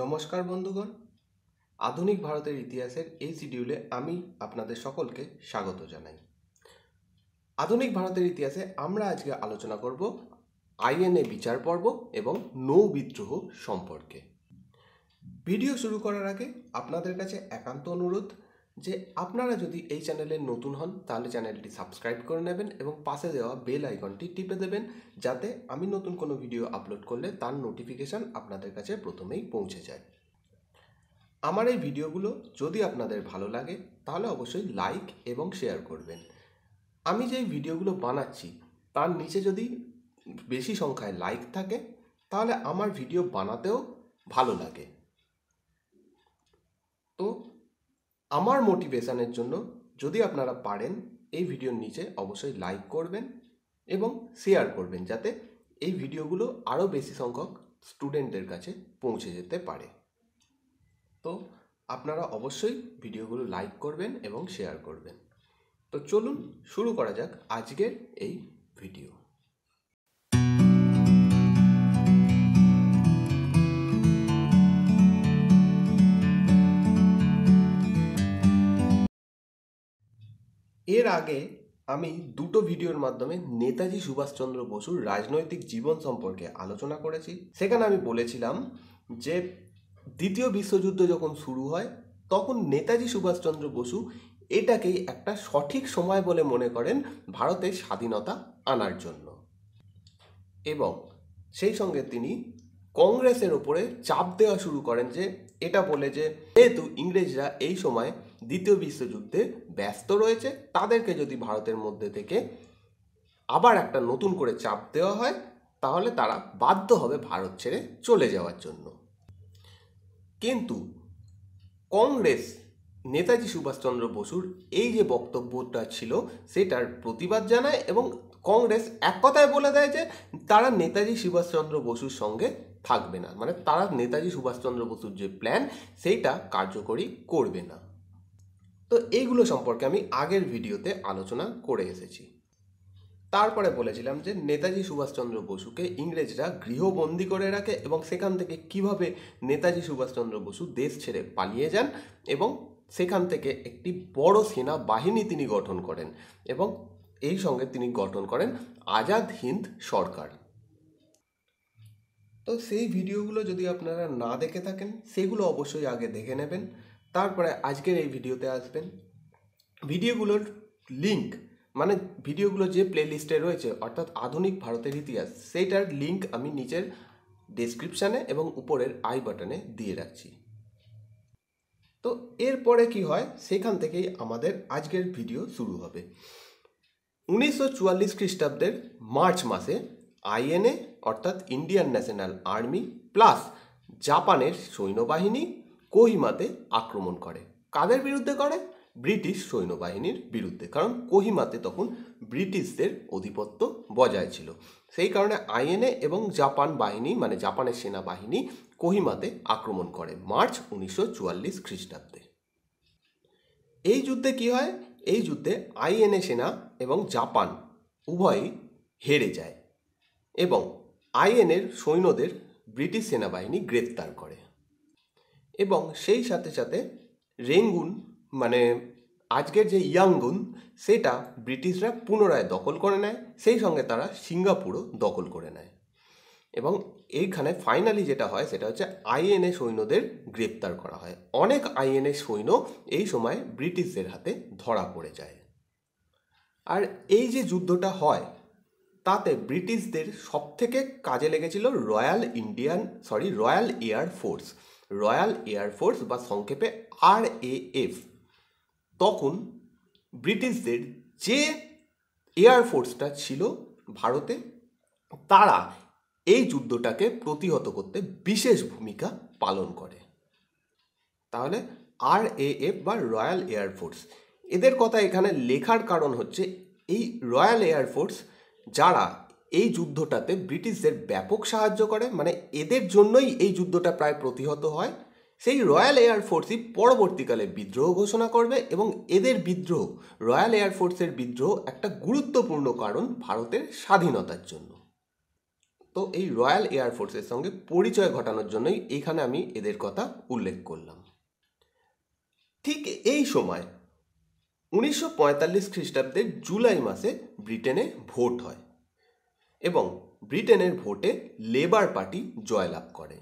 নমস্কার বন্ধুগণ আধুনিক ভারতের ইতিহাসের এই শিডিউলে আমি আপনাদের সকলকে স্বাগত জানাই আধুনিক ভারতের ইতিহাসে আমরা আজকে আলোচনা করব আইএনএ বিচার পর্ব এবং নৌ বিদ্রোহ সম্পর্কে ভিডিও শুরু করার আগে আপনাদের কাছে একান্ত অনুরোধ যে আপনারা যদি এই চ্যানেলে নতুন হন তাহলে চ্যানেলটি সাবস্ক্রাইব করে নেবেন এবং পাশে দেওয়া বেল আইকনটি টিপে দেবেন যাতে আমি নতুন কোনো ভিডিও আপলোড করলে তার নোটিফিকেশান আপনাদের কাছে প্রথমেই পৌঁছে যায় আমার এই ভিডিওগুলো যদি আপনাদের ভালো লাগে তাহলে অবশ্যই লাইক এবং শেয়ার করবেন আমি যেই ভিডিওগুলো বানাচ্ছি তার নিচে যদি বেশি সংখ্যায় লাইক থাকে তাহলে আমার ভিডিও বানাতেও ভালো লাগে তো আমার মোটিভেশানের জন্য যদি আপনারা পারেন এই ভিডিওর নিচে অবশ্যই লাইক করবেন এবং শেয়ার করবেন যাতে এই ভিডিওগুলো আরও বেশি সংখ্যক স্টুডেন্টদের কাছে পৌঁছে যেতে পারে তো আপনারা অবশ্যই ভিডিওগুলো লাইক করবেন এবং শেয়ার করবেন তো চলুন শুরু করা যাক আজকের এই ভিডিও এর আগে আমি দুটো ভিডিওর মাধ্যমে নেতাজি সুভাষচন্দ্র বসুর রাজনৈতিক জীবন সম্পর্কে আলোচনা করেছি সেখানে আমি বলেছিলাম যে দ্বিতীয় বিশ্বযুদ্ধ যখন শুরু হয় তখন নেতাজি সুভাষচন্দ্র বসু এটাকেই একটা সঠিক সময় বলে মনে করেন ভারতের স্বাধীনতা আনার জন্য এবং সেই সঙ্গে তিনি কংগ্রেসের ওপরে চাপ দেওয়া শুরু করেন যে এটা বলে যে যেহেতু ইংরেজরা এই সময় দ্বিতীয় বিশ্বযুদ্ধে ব্যস্ত রয়েছে তাদেরকে যদি ভারতের মধ্যে থেকে আবার একটা নতুন করে চাপ দেওয়া হয় তাহলে তারা বাধ্য হবে ভারত ছেড়ে চলে যাওয়ার জন্য কিন্তু কংগ্রেস নেতাজি সুভাষচন্দ্র বসুর এই যে বক্তব্যটা ছিল সেটার প্রতিবাদ জানায় এবং কংগ্রেস এক কথায় বলে দেয় যে তারা নেতাজি সুভাষচন্দ্র বসুর সঙ্গে থাকবে না মানে তারা নেতাজি সুভাষচন্দ্র বসুর যে প্ল্যান সেইটা কার্যকরী করবে না তো এইগুলো সম্পর্কে আমি আগের ভিডিওতে আলোচনা করে এসেছি তারপরে বলেছিলাম যে নেতাজি সুভাষচন্দ্র বসুকে ইংরেজরা গৃহবন্দী করে রাখে এবং সেখান থেকে কিভাবে নেতাজি সুভাষচন্দ্র বসু দেশ ছেড়ে পালিয়ে যান এবং সেখান থেকে একটি বড় সেনা বাহিনী তিনি গঠন করেন এবং এই সঙ্গে তিনি গঠন করেন আজাদ হিন্দ সরকার তো সেই ভিডিওগুলো যদি আপনারা না দেখে থাকেন সেগুলো অবশ্যই আগে দেখে নেবেন তারপরে আজকের এই ভিডিওতে আসবেন ভিডিওগুলোর লিঙ্ক মানে ভিডিওগুলো যে প্লেলিস্টে রয়েছে অর্থাৎ আধুনিক ভারতের ইতিহাস সেইটার লিঙ্ক আমি নিচের ডেসক্রিপশানে এবং উপরের আই বাটনে দিয়ে রাখছি তো এরপরে কি হয় সেখান থেকেই আমাদের আজকের ভিডিও শুরু হবে উনিশশো চুয়াল্লিশ খ্রিস্টাব্দের মার্চ মাসে আইএনএ অর্থাৎ ইন্ডিয়ান ন্যাশনাল আর্মি প্লাস জাপানের সৈন্যবাহিনী কোহিমাতে আক্রমণ করে কাদের বিরুদ্ধে করে ব্রিটিশ সৈন্যবাহিনীর বিরুদ্ধে কারণ কোহিমাতে তখন ব্রিটিশদের আধিপত্য বজায় ছিল সেই কারণে আইএনএ এবং জাপান বাহিনী মানে জাপানের সেনাবাহিনী কোহিমাতে আক্রমণ করে মার্চ উনিশশো চুয়াল্লিশ খ্রিস্টাব্দে এই যুদ্ধে কি হয় এই যুদ্ধে আইএনএ সেনা এবং জাপান উভয়ই হেরে যায় এবং আইএনএর সৈন্যদের ব্রিটিশ সেনাবাহিনী গ্রেপ্তার করে এবং সেই সাথে সাথে রেঙ্গুন মানে আজকের যে ইয়াঙ্গুন সেটা ব্রিটিশরা পুনরায় দখল করে নেয় সেই সঙ্গে তারা সিঙ্গাপুরও দখল করে নেয় এবং এইখানে ফাইনালি যেটা হয় সেটা হচ্ছে আইএনএ সৈন্যদের গ্রেপ্তার করা হয় অনেক আইএনএ সৈন্য এই সময় ব্রিটিশদের হাতে ধরা পড়ে যায় আর এই যে যুদ্ধটা হয় তাতে ব্রিটিশদের সবথেকে কাজে লেগেছিল royal Indian sorry royal air force royal air force বা সংক্ষেপে আর এফ তখন ব্রিটিশদের যে এয়ারফোর্সটা ছিল ভারতে তারা এই যুদ্ধটাকে প্রতিহত করতে বিশেষ ভূমিকা পালন করে তাহলে আর এফ বা রয়্যাল এয়ারফোর্স এদের কথা এখানে লেখার কারণ হচ্ছে এই রয়্যাল এয়ারফোর্স যারা এই যুদ্ধটাতে ব্রিটিশদের ব্যাপক সাহায্য করে মানে এদের জন্যই এই যুদ্ধটা প্রায় প্রতিহত হয় সেই রয়্যাল এয়ারফোর্সই পরবর্তীকালে বিদ্রোহ ঘোষণা করবে এবং এদের বিদ্রোহ রয়্যাল এয়ারফোর্সের বিদ্রোহ একটা গুরুত্বপূর্ণ কারণ ভারতের স্বাধীনতার জন্য তো এই রয়্যাল এয়ারফোর্সের সঙ্গে পরিচয় ঘটানোর জন্যই এখানে আমি এদের কথা উল্লেখ করলাম ঠিক এই সময় উনিশশো পঁয়তাল্লিশ খ্রিস্টাব্দের জুলাই মাসে ব্রিটেনে ভোট হয় এবং ব্রিটেনের ভোটে লেবার পার্টি জয়লাভ করে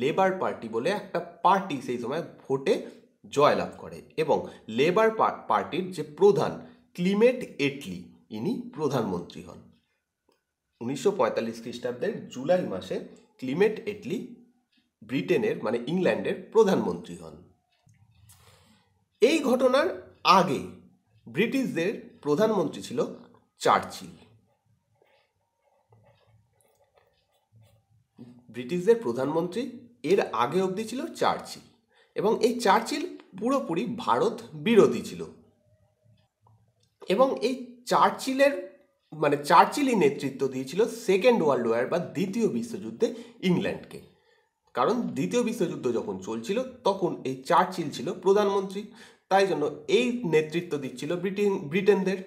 লেবার পার্টি বলে একটা পার্টি সেই সময় ভোটে জয়লাভ করে এবং লেবার পার্টির যে প্রধান ক্লিমেট এটলি ইনি প্রধানমন্ত্রী হন উনিশশো পঁয়তাল্লিশ খ্রিস্টাব্দের জুলাই মাসে ক্লিমেট এটলি ব্রিটেনের মানে ইংল্যান্ডের প্রধানমন্ত্রী হন এই ঘটনার আগে ব্রিটিশদের প্রধানমন্ত্রী ছিল চার্চিল ব্রিটিশদের প্রধানমন্ত্রী এর আগে অবধি ছিল চার্চিল এবং এই চার্চিল পুরোপুরি ভারত বিরোধী ছিল এবং এই চার্চিলের মানে চার্চিলই নেতৃত্ব দিয়েছিল সেকেন্ড ওয়ার্ল্ড ওয়ার বা দ্বিতীয় বিশ্বযুদ্ধে ইংল্যান্ডকে কারণ দ্বিতীয় বিশ্বযুদ্ধ যখন চলছিল তখন এই চার্চিল ছিল প্রধানমন্ত্রী তাই জন্য এই নেতৃত্ব দিচ্ছিল ব্রিটেন ব্রিটেনদের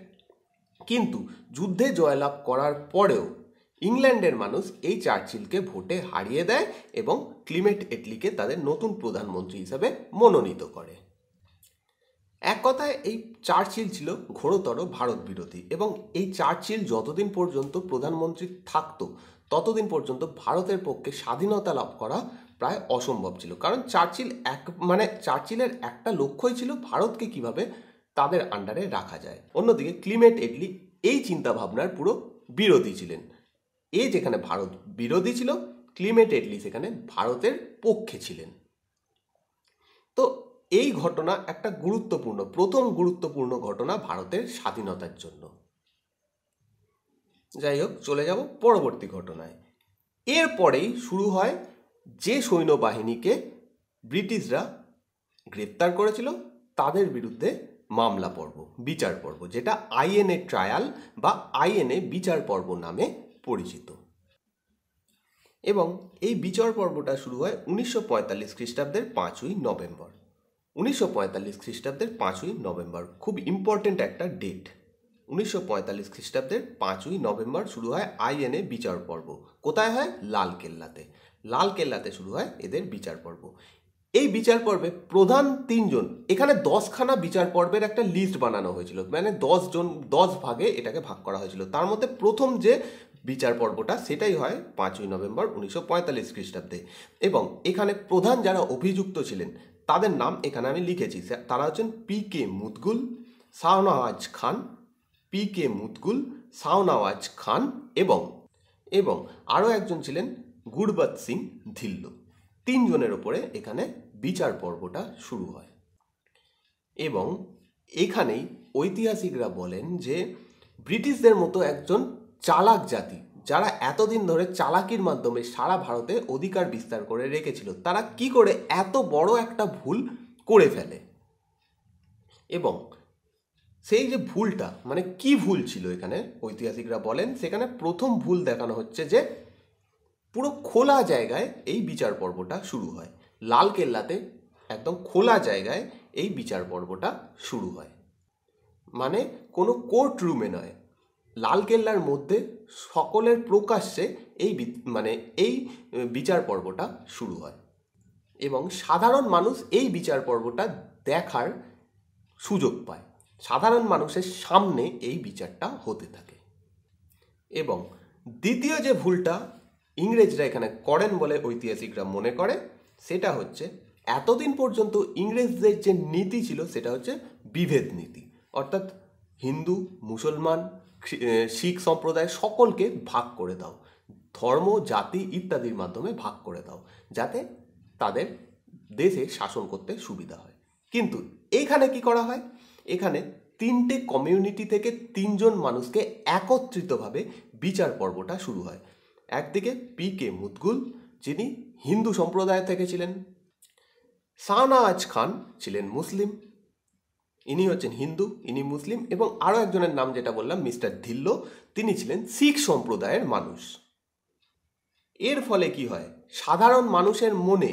কিন্তু যুদ্ধে জয়লাভ করার পরেও ইংল্যান্ডের মানুষ এই চার্চিলকে ভোটে হারিয়ে দেয় এবং ক্লিমেট এটলিকে তাদের নতুন প্রধানমন্ত্রী হিসাবে মনোনীত করে এক কথায় এই চার্চিল ছিল ঘোরতর ভারত বিরোধী এবং এই চার্চিল যতদিন পর্যন্ত প্রধানমন্ত্রী থাকতো ততদিন পর্যন্ত ভারতের পক্ষে স্বাধীনতা লাভ করা প্রায় অসম্ভব ছিল কারণ চার্চিল এক মানে চার্চিলের একটা লক্ষ্যই ছিল ভারতকে কিভাবে তাদের আন্ডারে রাখা যায় অন্যদিকে ক্লিমেট এটলি এই চিন্তাভাবনার পুরো বিরোধী ছিলেন এ যেখানে ভারত বিরোধী ছিল ক্লিমেট এটলি সেখানে ভারতের পক্ষে ছিলেন তো এই ঘটনা একটা গুরুত্বপূর্ণ প্রথম গুরুত্বপূর্ণ ঘটনা ভারতের স্বাধীনতার জন্য যাই হোক চলে যাব পরবর্তী ঘটনায় এরপরেই শুরু হয় যে সৈন্যবাহিনীকে ব্রিটিশরা গ্রেপ্তার করেছিল তাদের বিরুদ্ধে মামলা পর্ব বিচার পর্ব যেটা আইএনএ ট্রায়াল বা আইএনএ বিচার পর্ব নামে পরিচিত এবং এই বিচার পর্বটা শুরু হয় উনিশশো পঁয়তাল্লিশ খ্রিস্টাব্দের পাঁচই নভেম্বর উনিশশো পঁয়তাল্লিশ খ্রিস্টাব্দের পাঁচই নভেম্বর খুব ইম্পর্টেন্ট একটা ডেট উনিশশো পঁয়তাল্লিশ খ্রিস্টাব্দের পাঁচই নভেম্বর শুরু হয় আইএনএ বিচার পর্ব কোথায় হয় লালকেল্লাতে লালকেল্লাতে শুরু হয় এদের বিচার পর্ব এই বিচার পর্বে প্রধান তিনজন এখানে দশখানা বিচার পর্বের একটা লিস্ট বানানো হয়েছিল মানে জন দশ ভাগে এটাকে ভাগ করা হয়েছিল তার মধ্যে প্রথম যে বিচার পর্বটা সেটাই হয় পাঁচই নভেম্বর উনিশশো পঁয়তাল্লিশ খ্রিস্টাব্দে এবং এখানে প্রধান যারা অভিযুক্ত ছিলেন তাদের নাম এখানে আমি লিখেছি তারা হচ্ছেন P K Mudgal Shahnawaz Khan P K Mudgal Shahnawaz Khan এবং এবং আরও একজন ছিলেন গুরবত সিং ধিল্লো তিনজনের ওপরে এখানে বিচার পর্বটা শুরু হয় এবং এখানেই ঐতিহাসিকরা বলেন যে ব্রিটিশদের মতো একজন চালাক জাতি যারা এতদিন ধরে চালাকির মাধ্যমে সারা ভারতে অধিকার বিস্তার করে রেখেছিল তারা কি করে এত বড় একটা ভুল করে ফেলে এবং সেই যে ভুলটা মানে কি ভুল ছিল এখানে ঐতিহাসিকরা বলেন সেখানে প্রথম ভুল দেখানো হচ্ছে যে পুরো খোলা জায়গায় এই বিচার পর্বটা শুরু হয় লাল কেল্লাতে একদম খোলা জায়গায় এই বিচার পর্বটা শুরু হয় মানে কোনো কোর্ট রুমে নয় লাল কেল্লার মধ্যে সকলের প্রকাশ্যে এই মানে এই বিচার পর্বটা শুরু হয় এবং সাধারণ মানুষ এই বিচার পর্বটা দেখার সুযোগ পায় সাধারণ মানুষের সামনে এই বিচারটা হতে থাকে এবং দ্বিতীয় যে ভুলটা ইংরেজরা এখানে করেন বলে ঐতিহাসিকরা মনে করে সেটা হচ্ছে এতদিন পর্যন্ত ইংরেজদের যে নীতি ছিল সেটা হচ্ছে বিভেদ নীতি অর্থাৎ হিন্দু মুসলমান শিখ সম্প্রদায় সকলকে ভাগ করে দাও ধর্ম জাতি ইত্যাদির মাধ্যমে ভাগ করে দাও যাতে তাদের দেশে শাসন করতে সুবিধা হয় কিন্তু এখানে কি করা হয় এখানে তিনটে কমিউনিটি থেকে তিনজন মানুষকে একত্রিতভাবে বিচার পর্বটা শুরু হয় একদিকে পি কে মুদগুল যিনি হিন্দু সম্প্রদায় থেকে ছিলেন সানাজ খান ছিলেন মুসলিম ইনি হচ্ছেন হিন্দু ইনি মুসলিম এবং আরও একজনের নাম যেটা বললাম মিস্টার ধিল্লো তিনি ছিলেন শিখ সম্প্রদায়ের মানুষ এর ফলে কি হয় সাধারণ মানুষের মনে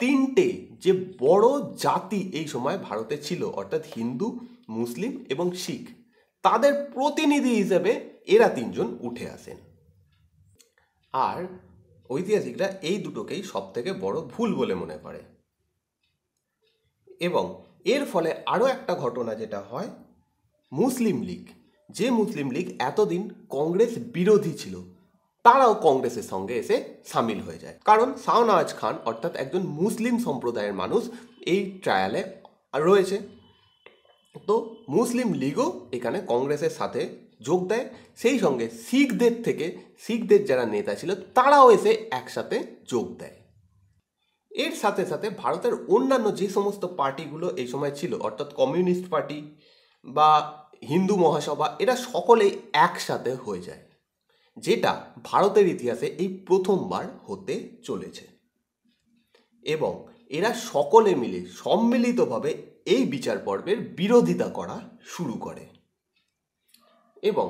তিনটে যে বড় জাতি এই সময় ভারতে ছিল অর্থাৎ হিন্দু মুসলিম এবং শিখ তাদের প্রতিনিধি হিসেবে এরা তিনজন উঠে আসেন আর ঐতিহাসিকরা এই দুটোকেই সবথেকে বড় ভুল বলে মনে করে এবং এর ফলে আরও একটা ঘটনা যেটা হয় মুসলিম লীগ যে মুসলিম লীগ এতদিন কংগ্রেস বিরোধী ছিল তারাও কংগ্রেসের সঙ্গে এসে সামিল হয়ে যায় কারণ শাহনওয়াজ খান অর্থাৎ একজন মুসলিম সম্প্রদায়ের মানুষ এই ট্রায়ালে রয়েছে তো মুসলিম লীগও এখানে কংগ্রেসের সাথে যোগ দেয় সেই সঙ্গে শিখদের থেকে শিখদের যারা নেতা ছিল তারাও এসে একসাথে যোগ দেয় এর সাথে সাথে ভারতের অন্যান্য যে সমস্ত পার্টিগুলো এই সময় ছিল অর্থাৎ কমিউনিস্ট পার্টি বা হিন্দু মহাসভা এরা সকলেই একসাথে হয়ে যায় যেটা ভারতের ইতিহাসে এই প্রথমবার হতে চলেছে এবং এরা সকলে মিলে সম্মিলিতভাবে এই বিচার পর্বের বিরোধিতা করা শুরু করে এবং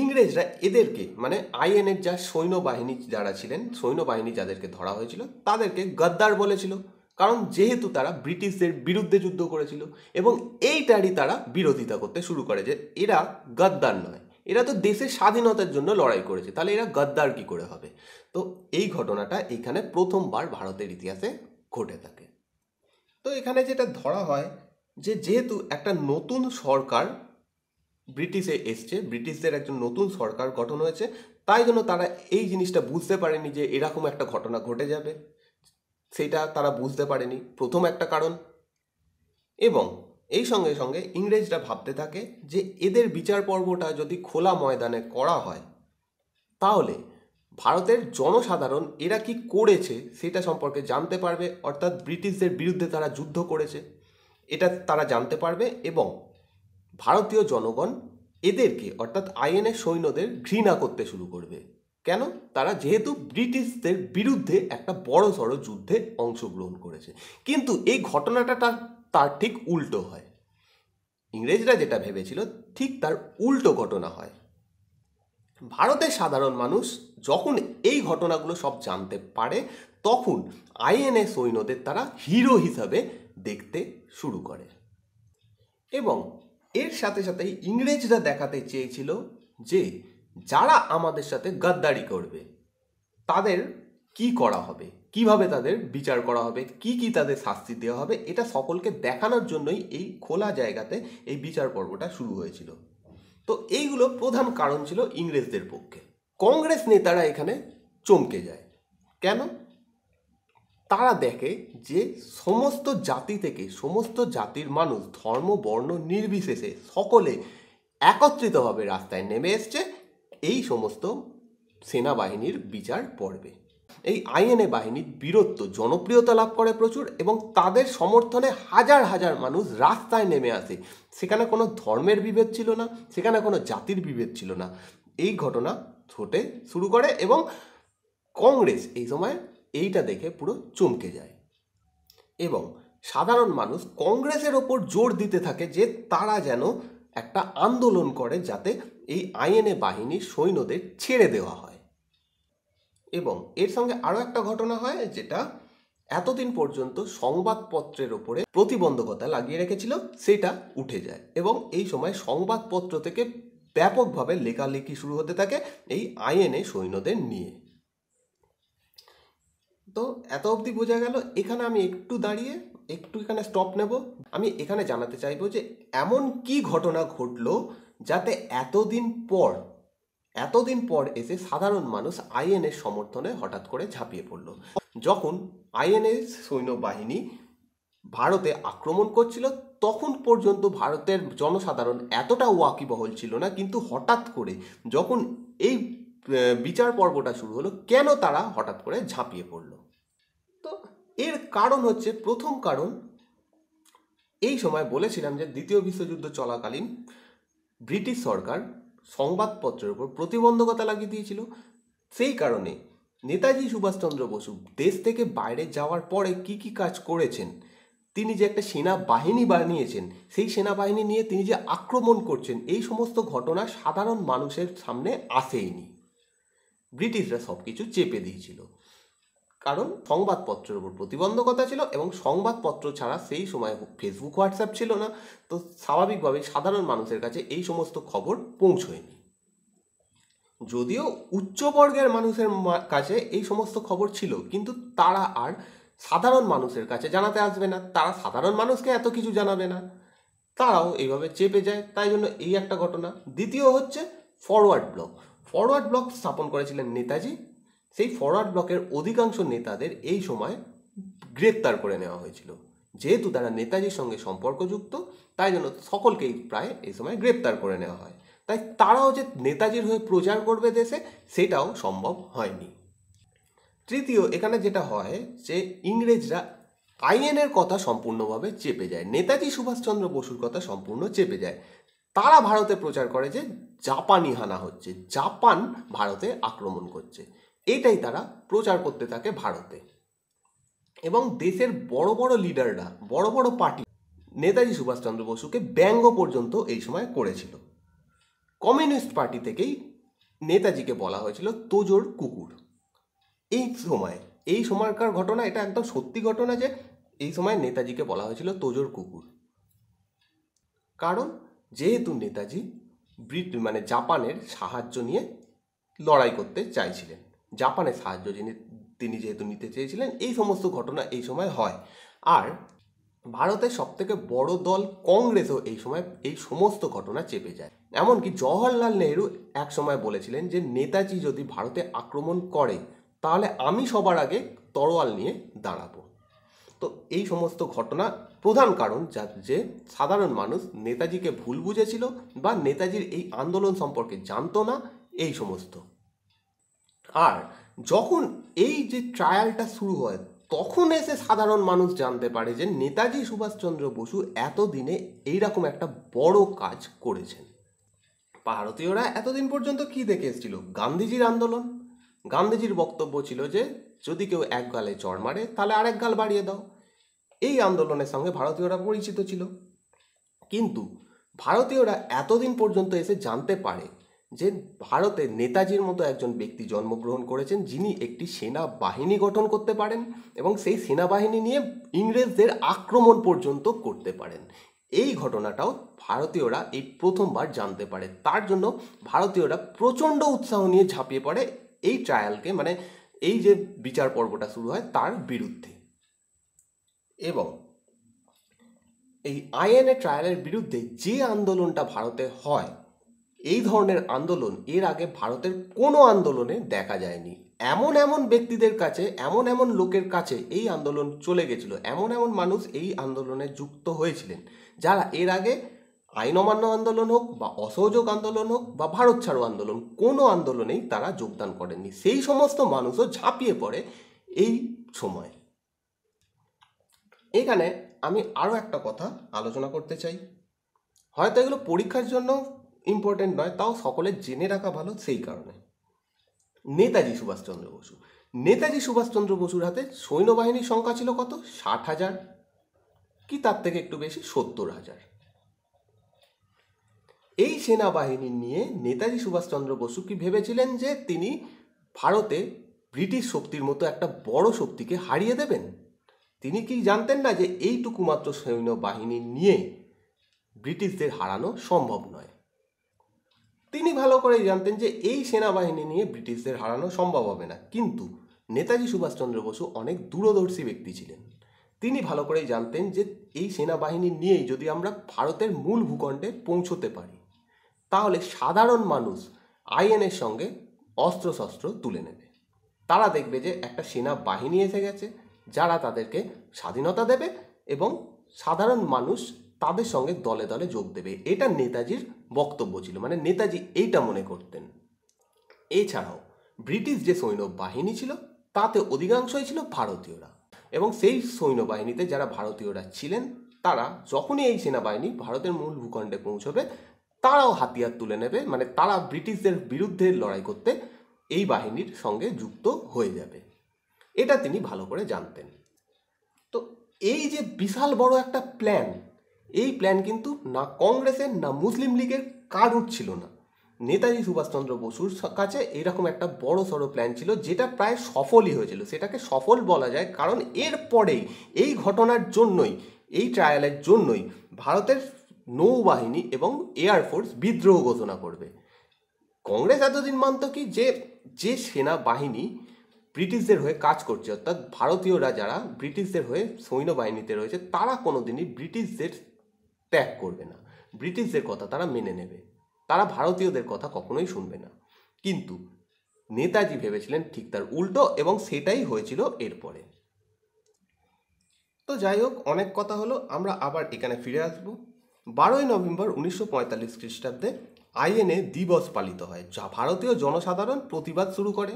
ইংরেজরা এদেরকে মানে আইএনের যা সৈন্যবাহিনী যারা ছিলেন সৈন্যবাহিনী যাদেরকে ধরা হয়েছিল তাদেরকে গদ্দার বলেছিল কারণ যেহেতু তারা ব্রিটিশদের বিরুদ্ধে যুদ্ধ করেছিল এবং এইটারই তারা বিরোধিতা করতে শুরু করে যে এরা গদ্দার নয় এরা তো দেশের স্বাধীনতার জন্য লড়াই করেছে তাহলে এরা গদ্দার কী করে হবে তো এই ঘটনাটা এখানে প্রথমবার ভারতের ইতিহাসে ঘটে থাকে তো এখানে যেটা ধরা হয় যে যেহেতু একটা নতুন সরকার ব্রিটিশে এসছে ব্রিটিশদের একজন নতুন সরকার গঠন হয়েছে তাই জন্য তারা এই জিনিসটা বুঝতে পারেনি যে এরকম একটা ঘটনা ঘটে যাবে সেটা তারা বুঝতে পারেনি প্রথম একটা কারণ এবং এই সঙ্গে সঙ্গে ইংরেজরা ভাবতে থাকে যে এদের বিচার পর্বটা যদি খোলা ময়দানে করা হয় তাহলে ভারতের জনসাধারণ এরা কি করেছে সেটা সম্পর্কে জানতে পারবে অর্থাৎ ব্রিটিশদের বিরুদ্ধে তারা যুদ্ধ করেছে এটা তারা জানতে পারবে এবং ভারতীয় জনগণ এদেরকে অর্থাৎ আইএনএ সৈন্যদের ঘৃণা করতে শুরু করবে কেন তারা যেহেতু ব্রিটিশদের বিরুদ্ধে একটা বড় সড়ো যুদ্ধে অংশগ্রহণ করেছে কিন্তু এই ঘটনাটা তার ঠিক উল্টো হয় ইংরেজরা যেটা ভেবেছিল ঠিক তার উল্টো ঘটনা হয় ভারতের সাধারণ মানুষ যখন এই ঘটনাগুলো সব জানতে পারে তখন আইএনএ সৈন্যদের তারা হিরো হিসাবে দেখতে শুরু করে এবং এর সাথে সাথে ইংরেজরা দেখাতে চেয়েছিল যে যারা আমাদের সাথে গাদ্দারি করবে তাদের কি করা হবে কিভাবে তাদের বিচার করা হবে কি কি তাদের শাস্তি দেওয়া হবে এটা সকলকে দেখানোর জন্যই এই খোলা জায়গাতে এই বিচার পর্বটা শুরু হয়েছিল তো এইগুলো প্রধান কারণ ছিল ইংরেজদের পক্ষে কংগ্রেস নেতারা এখানে চমকে যায় কেন তারা দেখে যে সমস্ত জাতি থেকে সমস্ত জাতির মানুষ ধর্ম বর্ণ নির্বিশেষে সকলে একত্রিতভাবে রাস্তায় নেমে এসছে এই সমস্ত সেনাবাহিনীর বিচার পর্বে এই আইএনএ বাহিনীর বীরত্ব জনপ্রিয়তা লাভ করে প্রচুর এবং তাদের সমর্থনে হাজার হাজার মানুষ রাস্তায় নেমে আসে সেখানে কোনো ধর্মের বিভেদ ছিল না সেখানে কোনো জাতির বিভেদ ছিল না এই ঘটনা ছোটে শুরু করে এবং কংগ্রেস এই সময় এইটা দেখে পুরো চমকে যায় এবং সাধারণ মানুষ কংগ্রেসের ওপর জোর দিতে থাকে যে তারা যেন একটা আন্দোলন করে যাতে এই আইএনএ বাহিনী সৈন্যদের ছেড়ে দেওয়া হয় এবং এর সঙ্গে আরও একটা ঘটনা হয় যেটা এতদিন পর্যন্ত সংবাদপত্রের ওপরে প্রতিবন্ধকতা লাগিয়ে রেখেছিল সেটা উঠে যায় এবং এই সময় সংবাদপত্র থেকে ব্যাপকভাবে লেখালেখি শুরু হতে থাকে এই আইএনএ সৈন্যদের নিয়ে তো এত অবধি বোঝা গেল এখানে আমি একটু দাঁড়িয়ে একটু এখানে স্টপ নেব আমি এখানে জানাতে চাইবো যে এমন কি ঘটনা ঘটলো যাতে এতদিন পর এতদিন পর এসে সাধারণ মানুষ আইএনএর সমর্থনে হঠাৎ করে ঝাঁপিয়ে পড়ল যখন আইএনএ সৈন্যবাহিনী ভারতে আক্রমণ করছিল তখন পর্যন্ত ভারতের জনসাধারণ এতটা ওয়াকিবহল ছিল না কিন্তু হঠাৎ করে যখন এই বিচার পর্বটা শুরু হলো কেন তারা হঠাৎ করে ঝাঁপিয়ে পড়লো এর কারণ হচ্ছে প্রথম কারণ এই সময় বলেছিলাম যে দ্বিতীয় বিশ্বযুদ্ধ চলাকালীন ব্রিটিশ সরকার সংবাদপত্রের উপর প্রতিবন্ধকতা লাগিয়ে দিয়েছিল সেই কারণে নেতাজি সুভাষচন্দ্র বসু দেশ থেকে বাইরে যাওয়ার পরে কি কি কাজ করেছেন তিনি যে একটা সেনা বাহিনী বানিয়েছেন সেই সেনাবাহিনী নিয়ে তিনি যে আক্রমণ করছেন এই সমস্ত ঘটনা সাধারণ মানুষের সামনে আসেইনি ব্রিটিশরা সব কিছু চেপে দিয়েছিল কারণ সংবাদপত্রের ওপর প্রতিবন্ধকতা ছিল এবং সংবাদপত্র ছাড়া সেই সময় ফেসবুক হোয়াটসঅ্যাপ ছিল না তো স্বাভাবিকভাবেই সাধারণ মানুষের কাছে এই সমস্ত খবর পৌঁছয়নি যদিও উচ্চবর্গের মানুষের কাছে এই সমস্ত খবর ছিল কিন্তু তারা আর সাধারণ মানুষের কাছে জানাতে আসবে না তারা সাধারণ মানুষকে এত কিছু জানাবে না তারাও এইভাবে চেপে যায় তাই জন্য এই একটা ঘটনা দ্বিতীয় হচ্ছে ফরওয়ার্ড ব্লক ফরওয়ার্ড ব্লক স্থাপন করেছিলেন নেতাজি সেই ফরওয়ার্ড ব্লকের অধিকাংশ নেতাদের এই সময় গ্রেপ্তার করে নেওয়া হয়েছিল যেহেতু তারা নেতাজির সঙ্গে সম্পর্কযুক্ত তাই জন্য সকলকেই প্রায় এই সময় গ্রেপ্তার করে নেওয়া হয় তাই তারাও যে নেতাজির হয়ে প্রচার করবে দেশে সেটাও সম্ভব হয়নি তৃতীয় এখানে যেটা হয় যে ইংরেজরা আইএনের কথা সম্পূর্ণভাবে চেপে যায় নেতাজি সুভাষচন্দ্র বসুর কথা সম্পূর্ণ চেপে যায় তারা ভারতে প্রচার করে যে জাপানি হানা হচ্ছে জাপান ভারতে আক্রমণ করছে এটাই তারা প্রচার করতে থাকে ভারতে এবং দেশের বড় বড় লিডাররা বড় বড় পার্টি নেতাজি সুভাষচন্দ্র বসুকে ব্যঙ্গ পর্যন্ত এই সময় করেছিল কমিউনিস্ট পার্টি থেকেই নেতাজিকে বলা হয়েছিল তোজোর কুকুর এই সময় এই সময়কার ঘটনা এটা একদম সত্যি ঘটনা যে এই সময় নেতাজিকে বলা হয়েছিল তোজোর কুকুর কারণ যেহেতু নেতাজি ব্রিট মানে জাপানের সাহায্য নিয়ে লড়াই করতে চাইছিলেন জাপানের সাহায্য যিনি তিনি যেহেতু নিতে চেয়েছিলেন এই সমস্ত ঘটনা এই সময় হয় আর ভারতের সবথেকে বড় দল কংগ্রেসও এই সময় এই সমস্ত ঘটনা চেপে যায় এমনকি জওহরলাল নেহরু এক সময় বলেছিলেন যে নেতাজি যদি ভারতে আক্রমণ করে তাহলে আমি সবার আগে তরোয়াল নিয়ে দাঁড়াবো তো এই সমস্ত ঘটনা প্রধান কারণ যা যে সাধারণ মানুষ নেতাজিকে ভুল বুঝেছিল বা নেতাজির এই আন্দোলন সম্পর্কে জানতো না এই সমস্ত আর যখন এই যে ট্রায়ালটা শুরু হয় তখন এসে সাধারণ মানুষ জানতে পারে যে নেতাজি সুভাষচন্দ্র বসু এতদিনে এইরকম একটা বড় কাজ করেছেন ভারতীয়রা এতদিন পর্যন্ত কি দেখে এসেছিল গান্ধীজির আন্দোলন গান্ধীজির বক্তব্য ছিল যে যদি কেউ এক গালে চড় মারে তাহলে আরেক গাল বাড়িয়ে দাও এই আন্দোলনের সঙ্গে ভারতীয়রা পরিচিত ছিল কিন্তু ভারতীয়রা এতদিন পর্যন্ত এসে জানতে পারে যে ভারতে নেতাজির মতো একজন ব্যক্তি জন্মগ্রহণ করেছেন যিনি একটি সেনা বাহিনী গঠন করতে পারেন এবং সেই সেনাবাহিনী নিয়ে ইংরেজদের আক্রমণ পর্যন্ত করতে পারেন এই ঘটনাটাও ভারতীয়রা এই প্রথমবার জানতে পারে তার জন্য ভারতীয়রা প্রচণ্ড উৎসাহ নিয়ে ঝাঁপিয়ে পড়ে এই ট্রায়ালকে মানে এই যে বিচার পর্বটা শুরু হয় তার বিরুদ্ধে এবং এই আইএনএ ট্রায়ালের বিরুদ্ধে যে আন্দোলনটা ভারতে হয় এই ধরনের আন্দোলন এর আগে ভারতের কোনো আন্দোলনে দেখা যায়নি এমন এমন ব্যক্তিদের কাছে এমন এমন লোকের কাছে এই আন্দোলন চলে গেছিল এমন এমন মানুষ এই আন্দোলনে যুক্ত হয়েছিলেন যারা এর আগে আইন অমান্য আন্দোলন হোক বা অসহযোগ আন্দোলন হোক বা ভারত ছাড়ো আন্দোলন কোনো আন্দোলনেই তারা যোগদান করেননি সেই সমস্ত মানুষও ঝাঁপিয়ে পড়ে এই সময় এখানে আমি আরও একটা কথা আলোচনা করতে চাই হয়তো এগুলো পরীক্ষার জন্য ইম্পর্টেন্ট নয় তাও সকলের জেনে রাখা ভালো সেই কারণে নেতাজি সুভাষচন্দ্র বসু নেতাজি সুভাষচন্দ্র বসুর হাতে সৈন্যবাহিনীর সংখ্যা ছিল কত ষাট হাজার কি তার থেকে একটু বেশি সত্তর হাজার এই সেনাবাহিনী নিয়ে নেতাজি সুভাষচন্দ্র বসু কি ভেবেছিলেন যে তিনি ভারতে ব্রিটিশ শক্তির মতো একটা বড় শক্তিকে হারিয়ে দেবেন তিনি কি জানতেন না যে এইটুকু মাত্র সৈন্যবাহিনী নিয়ে ব্রিটিশদের হারানো সম্ভব নয় তিনি ভালো করেই জানতেন যে এই সেনাবাহিনী নিয়ে ব্রিটিশদের হারানো সম্ভব হবে না কিন্তু নেতাজি সুভাষচন্দ্র বসু অনেক দূরদর্শী ব্যক্তি ছিলেন তিনি ভালো করেই জানতেন যে এই সেনাবাহিনী নিয়েই যদি আমরা ভারতের মূল ভূখণ্ডে পৌঁছতে পারি তাহলে সাধারণ মানুষ আইএনের সঙ্গে অস্ত্রশস্ত্র তুলে নেবে তারা দেখবে যে একটা সেনা বাহিনী এসে গেছে যারা তাদেরকে স্বাধীনতা দেবে এবং সাধারণ মানুষ তাদের সঙ্গে দলে দলে যোগ দেবে এটা নেতাজির বক্তব্য ছিল মানে নেতাজি এইটা মনে করতেন এছাড়াও ব্রিটিশ যে সৈন্যবাহিনী ছিল তাতে অধিকাংশই ছিল ভারতীয়রা এবং সেই সৈন্যবাহিনীতে যারা ভারতীয়রা ছিলেন তারা যখনই এই সেনাবাহিনী ভারতের মূল ভূখণ্ডে পৌঁছবে তারাও হাতিয়ার তুলে নেবে মানে তারা ব্রিটিশদের বিরুদ্ধে লড়াই করতে এই বাহিনীর সঙ্গে যুক্ত হয়ে যাবে এটা তিনি ভালো করে জানতেন তো এই যে বিশাল বড় একটা প্ল্যান এই প্ল্যান কিন্তু না কংগ্রেসের না মুসলিম লীগের কারুর ছিল না নেতাজি সুভাষচন্দ্র বসুর কাছে এরকম একটা বড় সড়ো প্ল্যান ছিল যেটা প্রায় সফলই হয়েছিল সেটাকে সফল বলা যায় কারণ এরপরেই এই ঘটনার জন্যই এই ট্রায়ালের জন্যই ভারতের নৌবাহিনী এবং এয়ারফোর্স বিদ্রোহ ঘোষণা করবে কংগ্রেস এতদিন মানত কি যে যে সেনাবাহিনী ব্রিটিশদের হয়ে কাজ করছে অর্থাৎ ভারতীয়রা যারা ব্রিটিশদের হয়ে সৈন্যবাহিনীতে রয়েছে তারা কোনোদিনই ব্রিটিশদের ত্যাগ করবে না ব্রিটিশদের কথা তারা মেনে নেবে তারা ভারতীয়দের কথা কখনোই শুনবে না কিন্তু নেতাজি ভেবেছিলেন ঠিক তার উল্টো এবং সেটাই হয়েছিল এরপরে তো যাই হোক অনেক কথা হলো আমরা আবার এখানে ফিরে আসব বারোই নভেম্বর উনিশশো পঁয়তাল্লিশ খ্রিস্টাব্দে আইএনএ দিবস পালিত হয় যা ভারতীয় জনসাধারণ প্রতিবাদ শুরু করে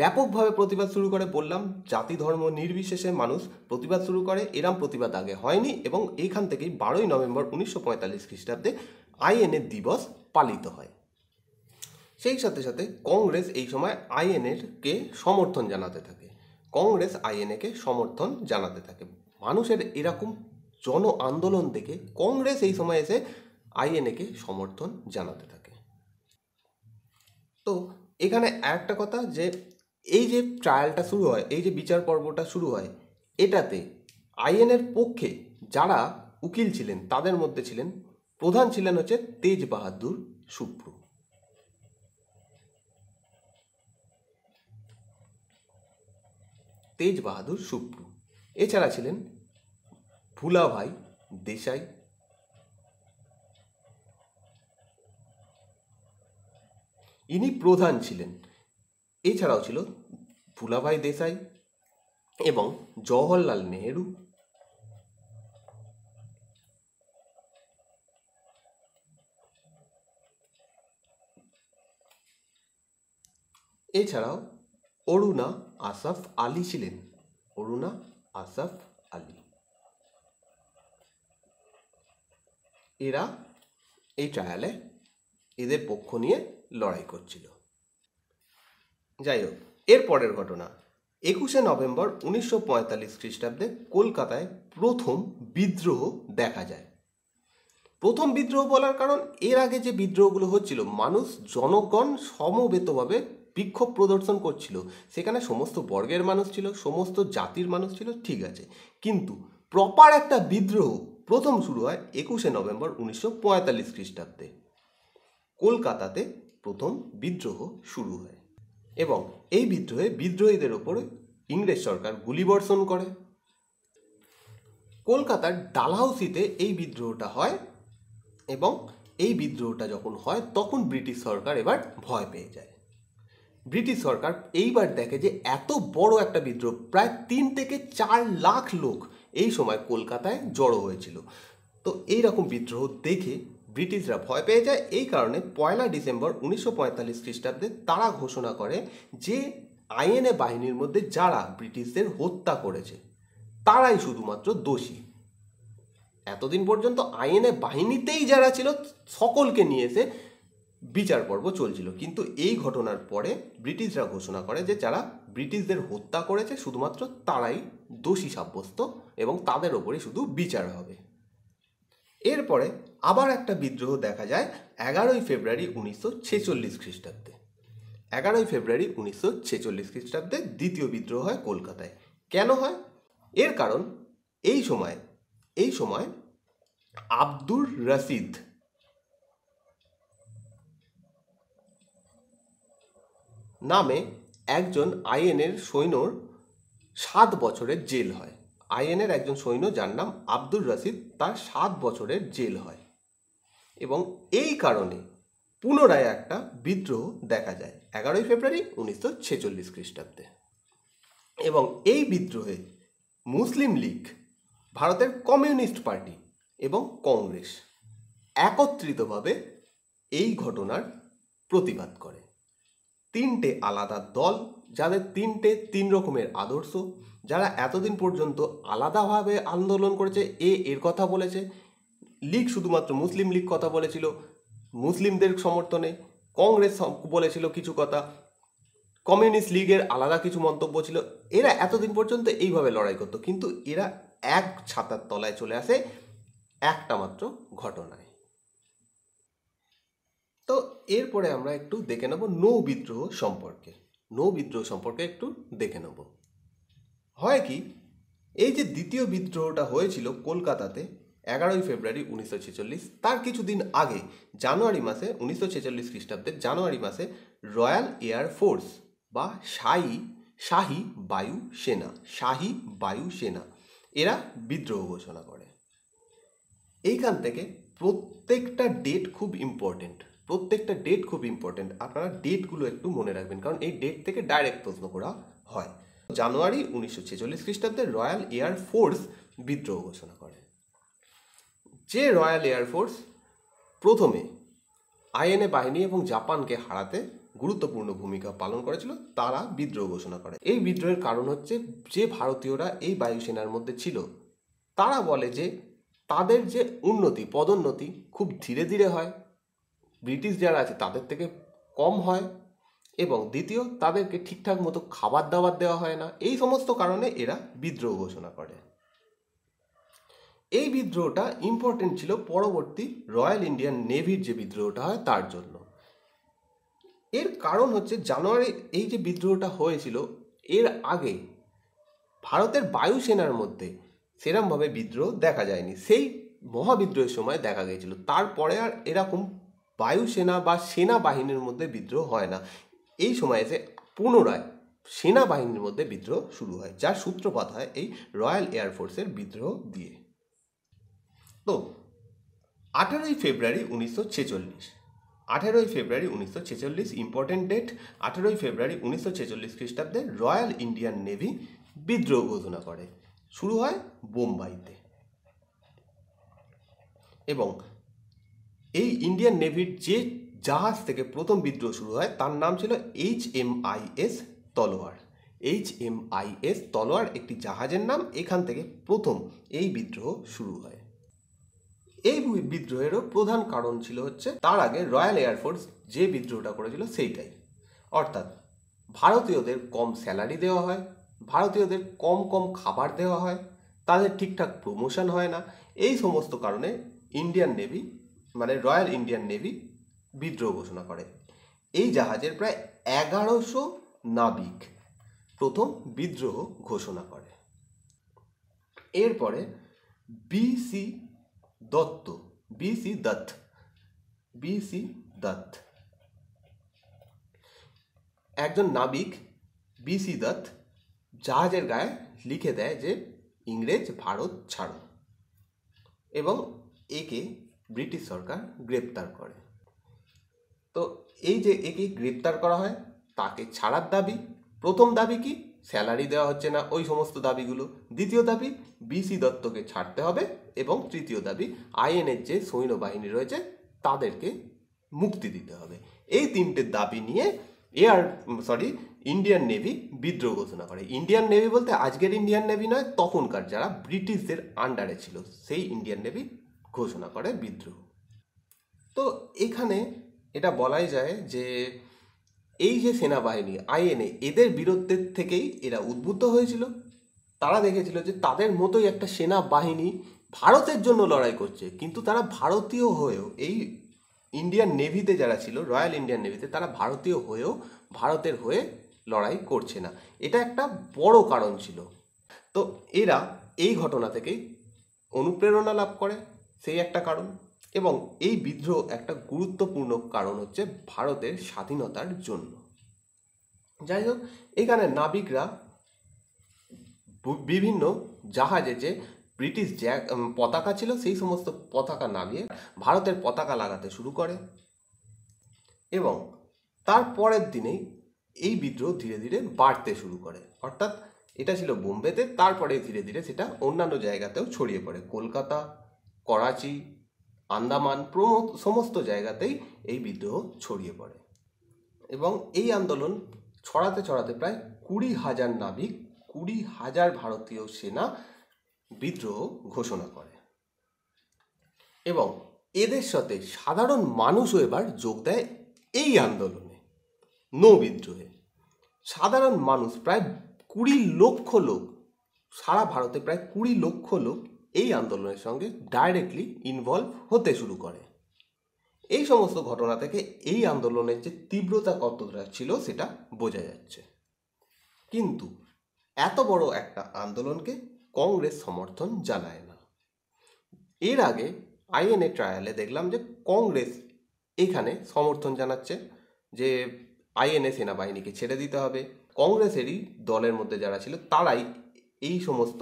ব্যাপকভাবে প্রতিবাদ শুরু করে বললাম জাতি ধর্ম নির্বিশেষে মানুষ প্রতিবাদ শুরু করে এরাম প্রতিবাদ আগে হয়নি এবং এইখান থেকেই বারোই নভেম্বর উনিশশো পঁয়তাল্লিশ খ্রিস্টাব্দে আইএনএ দিবস পালিত হয় সেই সাথে সাথে কংগ্রেস এই সময় আইএনএর কে সমর্থন জানাতে থাকে কংগ্রেস আইএনএকে সমর্থন জানাতে থাকে মানুষের এরকম জন আন্দোলন দেখে কংগ্রেস এই সময় এসে আইএনএকে সমর্থন জানাতে থাকে তো এখানে একটা কথা যে এই যে ট্রায়ালটা শুরু হয় এই যে বিচার পর্বটা শুরু হয় এটাতে আইএনের পক্ষে যারা উকিল ছিলেন তাদের মধ্যে ছিলেন প্রধান ছিলেন হচ্ছে তেজ বাহাদুর সুপ্র তেজ বাহাদুর সুপ্র এছাড়া ছিলেন ভুলাভাই দেশাই ইনি প্রধান ছিলেন এছাড়াও ছিল ফুলাভাই দেশাই এবং জওহরলাল নেহেরু এছাড়াও অরুণা আসাফ আলী ছিলেন অরুণা আসাফ আলী এরা এই ট্রায়ালে এদের পক্ষ নিয়ে লড়াই করছিল যাই হোক এর পরের ঘটনা একুশে নভেম্বর উনিশশো পঁয়তাল্লিশ খ্রিস্টাব্দে কলকাতায় প্রথম বিদ্রোহ দেখা যায় প্রথম বিদ্রোহ বলার কারণ এর আগে যে বিদ্রোহগুলো হচ্ছিল মানুষ জনগণ সমবেতভাবে বিক্ষোভ প্রদর্শন করছিল সেখানে সমস্ত বর্গের মানুষ ছিল সমস্ত জাতির মানুষ ছিল ঠিক আছে কিন্তু প্রপার একটা বিদ্রোহ প্রথম শুরু হয় একুশে নভেম্বর উনিশশো পঁয়তাল্লিশ খ্রিস্টাব্দে কলকাতাতে প্রথম বিদ্রোহ শুরু হয় এবং এই বিদ্রোহে বিদ্রোহীদের ওপর ইংরেজ সরকার গুলিবর্ষণ করে কলকাতার ডালহাউসিতে এই বিদ্রোহটা হয় এবং এই বিদ্রোহটা যখন হয় তখন ব্রিটিশ সরকার এবার ভয় পেয়ে যায় ব্রিটিশ সরকার এইবার দেখে যে এত বড় একটা বিদ্রোহ প্রায় তিন থেকে চার লাখ লোক এই সময় কলকাতায় জড়ো হয়েছিল তো এইরকম বিদ্রোহ দেখে ব্রিটিশরা ভয় পেয়ে যায় এই কারণে পয়লা ডিসেম্বর উনিশশো পঁয়তাল্লিশ খ্রিস্টাব্দে তারা ঘোষণা করে যে আইএনএ বাহিনীর মধ্যে যারা ব্রিটিশদের হত্যা করেছে তারাই শুধুমাত্র দোষী এতদিন পর্যন্ত আইএনএ বাহিনীতেই যারা ছিল সকলকে এসে বিচার পর্ব চলছিল কিন্তু এই ঘটনার পরে ব্রিটিশরা ঘোষণা করে যে যারা ব্রিটিশদের হত্যা করেছে শুধুমাত্র তারাই দোষী সাব্যস্ত এবং তাদের ওপরে শুধু বিচার হবে এরপরে আবার একটা বিদ্রোহ দেখা যায় এগারোই ফেব্রুয়ারি উনিশশো ছেচল্লিশ খ্রিস্টাব্দে এগারোই ফেব্রুয়ারি উনিশশো ছেচল্লিশ খ্রিস্টাব্দে দ্বিতীয় বিদ্রোহ হয় কলকাতায় কেন হয় এর কারণ এই সময় এই সময় আব্দুর রশিদ নামে একজন আইএনের সৈন্যর সাত বছরের জেল হয় আইএনের একজন সৈন্য যার নাম আব্দুর রশিদ তার সাত বছরের জেল হয় এবং এই কারণে পুনরায় একটা বিদ্রোহ দেখা যায় এগারোই ফেব্রুয়ারি উনিশশো ছেচল্লিশ খ্রিস্টাব্দে এবং এই বিদ্রোহে মুসলিম লীগ ভারতের কমিউনিস্ট পার্টি এবং কংগ্রেস একত্রিতভাবে এই ঘটনার প্রতিবাদ করে তিনটে আলাদা দল যাদের তিনটে তিন রকমের আদর্শ যারা এতদিন পর্যন্ত আলাদাভাবে আন্দোলন করেছে এ এর কথা বলেছে লীগ শুধুমাত্র মুসলিম লীগ কথা বলেছিল মুসলিমদের সমর্থনে কংগ্রেস বলেছিল কিছু কথা কমিউনিস্ট লীগের আলাদা কিছু মন্তব্য ছিল এরা এতদিন পর্যন্ত এইভাবে লড়াই করতো কিন্তু এরা এক ছাতার তলায় চলে আসে একটা মাত্র ঘটনায় তো এরপরে আমরা একটু দেখে নেব নৌ বিদ্রোহ সম্পর্কে নৌ বিদ্রোহ সম্পর্কে একটু দেখে নেব হয় কি এই যে দ্বিতীয় বিদ্রোহটা হয়েছিল কলকাতাতে এগারোই ফেব্রুয়ারি উনিশশো ছেচল্লিশ তার কিছুদিন আগে জানুয়ারি মাসে উনিশশো ছেচল্লিশ খ্রিস্টাব্দের জানুয়ারি মাসে রয়্যাল এয়ার ফোর্স বা শাহী শাহী শাহি শাহী সেনা এরা বিদ্রোহ ঘোষণা করে এইখান থেকে প্রত্যেকটা ডেট খুব ইম্পর্টেন্ট প্রত্যেকটা ডেট খুব ইম্পর্টেন্ট আপনারা ডেটগুলো একটু মনে রাখবেন কারণ এই ডেট থেকে ডাইরেক্ট প্রশ্ন করা হয় জানুয়ারি উনিশশো ছেচল্লিশ খ্রিস্টাব্দে রয়্যাল এয়ার ফোর্স বিদ্রোহ ঘোষণা করে যে রয়্যাল এয়ার ফোর্স প্রথমে আইএনএ বাহিনী এবং জাপানকে হারাতে গুরুত্বপূর্ণ ভূমিকা পালন করেছিল তারা বিদ্রোহ ঘোষণা করে এই বিদ্রোহের কারণ হচ্ছে যে ভারতীয়রা এই বায়ুসেনার মধ্যে ছিল তারা বলে যে তাদের যে উন্নতি পদোন্নতি খুব ধীরে ধীরে হয় ব্রিটিশ যারা আছে তাদের থেকে কম হয় এবং দ্বিতীয় তাদেরকে ঠিকঠাক মতো খাবার দাবার দেওয়া হয় না এই সমস্ত কারণে এরা বিদ্রোহ ঘোষণা করে এই বিদ্রোহটা ইম্পর্টেন্ট ছিল পরবর্তী রয়্যাল ইন্ডিয়ান নেভির যে বিদ্রোহটা হয় তার জন্য এর কারণ হচ্ছে জানুয়ারি এই যে বিদ্রোহটা হয়েছিল এর আগে ভারতের বায়ুসেনার মধ্যে সেরমভাবে বিদ্রোহ দেখা যায়নি সেই মহাবিদ্রোহের সময় দেখা গিয়েছিল তারপরে আর এরকম বায়ুসেনা বা সেনাবাহিনীর মধ্যে বিদ্রোহ হয় না এই সময় এসে পুনরায় সেনাবাহিনীর মধ্যে বিদ্রোহ শুরু হয় যার সূত্রপাত হয় এই রয়্যাল এয়ারফোর্সের বিদ্রোহ দিয়ে তো আঠারোই ফেব্রুয়ারি উনিশশো ছেচল্লিশ আঠেরোই ফেব্রুয়ারি উনিশশো ছেচল্লিশ ইম্পর্টেন্ট ডেট আঠেরোই ফেব্রুয়ারি উনিশশো ছেচল্লিশ খ্রিস্টাব্দে রয়্যাল ইন্ডিয়ান নেভি বিদ্রোহ ঘোষণা করে শুরু হয় বোম্বাইতে এবং এই ইন্ডিয়ান নেভির যে জাহাজ থেকে প্রথম বিদ্রোহ শুরু হয় তার নাম ছিল H M I S Talwar H M I S Talwar একটি জাহাজের নাম এখান থেকে প্রথম এই বিদ্রোহ শুরু হয় এই বিদ্রোহেরও প্রধান কারণ ছিল হচ্ছে তার আগে রয়্যাল এয়ারফোর্স যে বিদ্রোহটা করেছিল সেইটাই অর্থাৎ ভারতীয়দের কম স্যালারি দেওয়া হয় ভারতীয়দের কম কম খাবার দেওয়া হয় তাদের ঠিকঠাক প্রমোশন হয় না এই সমস্ত কারণে ইন্ডিয়ান নেভি মানে রয়্যাল ইন্ডিয়ান নেভি বিদ্রোহ ঘোষণা করে এই জাহাজের প্রায় এগারোশো নাবিক প্রথম বিদ্রোহ ঘোষণা করে এরপরে B C Dutt B C Dutt B C Dutt একজন নাবিক বিসি দত্ত জাহাজের গায়ে লিখে দেয় যে ইংরেজ ভারত ছাড়ো এবং একে ব্রিটিশ সরকার গ্রেপ্তার করে তো এই যে একে গ্রেপ্তার করা হয় তাকে ছাড়ার দাবি প্রথম দাবি কি স্যালারি দেওয়া হচ্ছে না ওই সমস্ত দাবিগুলো দ্বিতীয় দাবি বিসি দত্তকে ছাড়তে হবে এবং তৃতীয় দাবি আইএনের যে সৈন্যবাহিনী রয়েছে তাদেরকে মুক্তি দিতে হবে এই তিনটে দাবি নিয়ে এয়ার সরি ইন্ডিয়ান নেভি বিদ্রোহ ঘোষণা করে ইন্ডিয়ান নেভি বলতে আজকের ইন্ডিয়ান নেভি নয় তখনকার যারা ব্রিটিশদের আন্ডারে ছিল সেই ইন্ডিয়ান নেভি ঘোষণা করে বিদ্রোহ তো এখানে এটা বলাই যায় যে এই যে সেনাবাহিনী আইএনএ এদের বিরুদ্ধের থেকেই এরা উদ্বুদ্ধ হয়েছিল তারা দেখেছিল যে তাদের মতোই একটা সেনাবাহিনী ভারতের জন্য লড়াই করছে কিন্তু তারা ভারতীয় হয়েও এই ইন্ডিয়ান নেভিতে যারা ছিল রয়্যাল ইন্ডিয়ান নেভিতে তারা ভারতীয় হয়েও ভারতের হয়ে লড়াই করছে না এটা একটা বড় কারণ ছিল তো এরা এই ঘটনা থেকেই অনুপ্রেরণা লাভ করে সেই একটা কারণ এবং এই বিদ্রোহ একটা গুরুত্বপূর্ণ কারণ হচ্ছে ভারতের স্বাধীনতার জন্য যাই হোক এখানে নাবিকরা বিভিন্ন জাহাজে যে ব্রিটিশ জ্যাক পতাকা ছিল সেই সমস্ত পতাকা নামিয়ে ভারতের পতাকা লাগাতে শুরু করে এবং তার পরের দিনেই এই বিদ্রোহ ধীরে ধীরে বাড়তে শুরু করে অর্থাৎ এটা ছিল বোম্বেতে তারপরে ধীরে ধীরে সেটা অন্যান্য জায়গাতেও ছড়িয়ে পড়ে কলকাতা করাচি আন্দামান প্রমুখ সমস্ত জায়গাতেই এই বিদ্রোহ ছড়িয়ে পড়ে এবং এই আন্দোলন ছড়াতে ছড়াতে প্রায় কুড়ি হাজার নাবিক কুড়ি হাজার ভারতীয় সেনা বিদ্রোহ ঘোষণা করে এবং এদের সাথে সাধারণ মানুষও এবার যোগ দেয় এই আন্দোলনে নৌ বিদ্রোহে সাধারণ মানুষ প্রায় কুড়ি লক্ষ লোক সারা ভারতে প্রায় কুড়ি লক্ষ লোক এই আন্দোলনের সঙ্গে ডাইরেক্টলি ইনভলভ হতে শুরু করে এই সমস্ত ঘটনা থেকে এই আন্দোলনের যে তীব্রতা কতটা ছিল সেটা বোঝা যাচ্ছে কিন্তু এত বড় একটা আন্দোলনকে কংগ্রেস সমর্থন জানায় না এর আগে আইএনএ ট্রায়ালে দেখলাম যে কংগ্রেস এখানে সমর্থন জানাচ্ছে যে আইএনএ সেনাবাহিনীকে ছেড়ে দিতে হবে কংগ্রেসেরই দলের মধ্যে যারা ছিল তারাই এই সমস্ত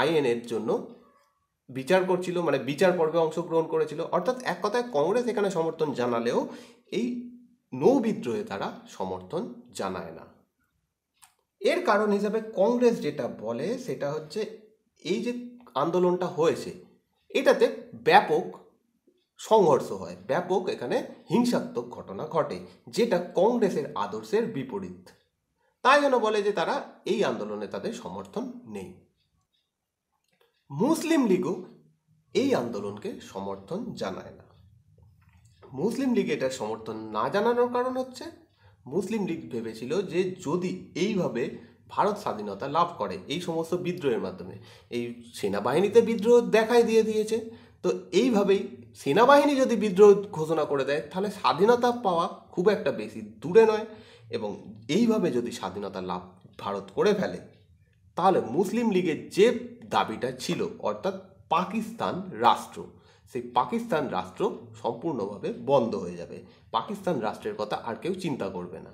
আইএনএর জন্য বিচার করছিল মানে বিচার পর্বে অংশগ্রহণ করেছিল অর্থাৎ এক কথায় কংগ্রেস এখানে সমর্থন জানালেও এই নৌ বিদ্রোহে তারা সমর্থন জানায় না এর কারণ হিসাবে কংগ্রেস যেটা বলে সেটা হচ্ছে এই যে আন্দোলনটা হয়েছে এটাতে ব্যাপক সংঘর্ষ হয় ব্যাপক এখানে হিংসাত্মক ঘটনা ঘটে যেটা কংগ্রেসের আদর্শের বিপরীত তাই যেন বলে যে তারা এই আন্দোলনে তাদের সমর্থন নেই মুসলিম লীগও এই আন্দোলনকে সমর্থন জানায় না মুসলিম লীগ এটা সমর্থন না জানানোর কারণ হচ্ছে মুসলিম লীগ ভেবেছিল যে যদি এইভাবে ভারত স্বাধীনতা লাভ করে এই সমস্ত বিদ্রোহের মাধ্যমে এই সেনাবাহিনীতে বিদ্রোহ দেখাই দিয়ে দিয়েছে তো এইভাবেই সেনাবাহিনী যদি বিদ্রোহ ঘোষণা করে দেয় তাহলে স্বাধীনতা পাওয়া খুব একটা বেশি দূরে নয় এবং এইভাবে যদি স্বাধীনতা লাভ ভারত করে ফেলে তাহলে মুসলিম লীগের যে দাবিটা ছিল অর্থাৎ পাকিস্তান রাষ্ট্র সেই পাকিস্তান রাষ্ট্র সম্পূর্ণভাবে বন্ধ হয়ে যাবে পাকিস্তান রাষ্ট্রের কথা আর কেউ চিন্তা করবে না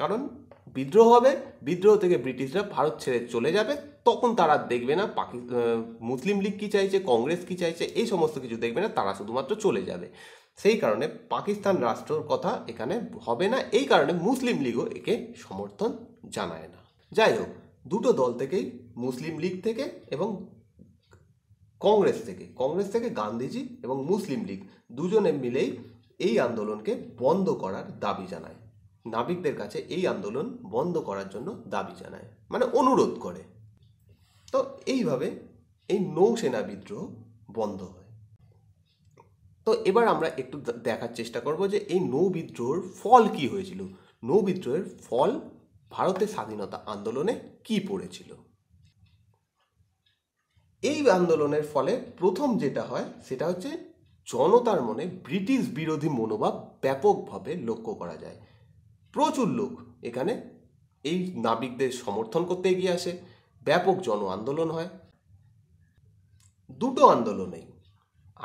কারণ বিদ্রোহ হবে বিদ্রোহ থেকে ব্রিটিশরা ভারত ছেড়ে চলে যাবে তখন তারা দেখবে না পাকি মুসলিম লীগ কী চাইছে কংগ্রেস কী চাইছে এই সমস্ত কিছু দেখবে না তারা শুধুমাত্র চলে যাবে সেই কারণে পাকিস্তান রাষ্ট্রর কথা এখানে হবে না এই কারণে মুসলিম লীগও একে সমর্থন জানায় না যাই হোক দুটো দল থেকেই মুসলিম লীগ থেকে এবং কংগ্রেস থেকে কংগ্রেস থেকে গান্ধীজি এবং মুসলিম লীগ দুজনে মিলেই এই আন্দোলনকে বন্ধ করার দাবি জানায় নাবিকদের কাছে এই আন্দোলন বন্ধ করার জন্য দাবি জানায় মানে অনুরোধ করে তো এইভাবে এই নৌসেনা বিদ্রোহ বন্ধ হয় তো এবার আমরা একটু দেখার চেষ্টা করব যে এই নৌ বিদ্রোহের ফল কি হয়েছিল নৌ বিদ্রোহের ফল ভারতের স্বাধীনতা আন্দোলনে কি পড়েছিল এই আন্দোলনের ফলে প্রথম যেটা হয় সেটা হচ্ছে জনতার মনে ব্রিটিশ বিরোধী মনোভাব ব্যাপকভাবে লক্ষ্য করা যায় প্রচুর লোক এখানে এই নাবিকদের সমর্থন করতে এগিয়ে আসে ব্যাপক জন আন্দোলন হয় দুটো আন্দোলনেই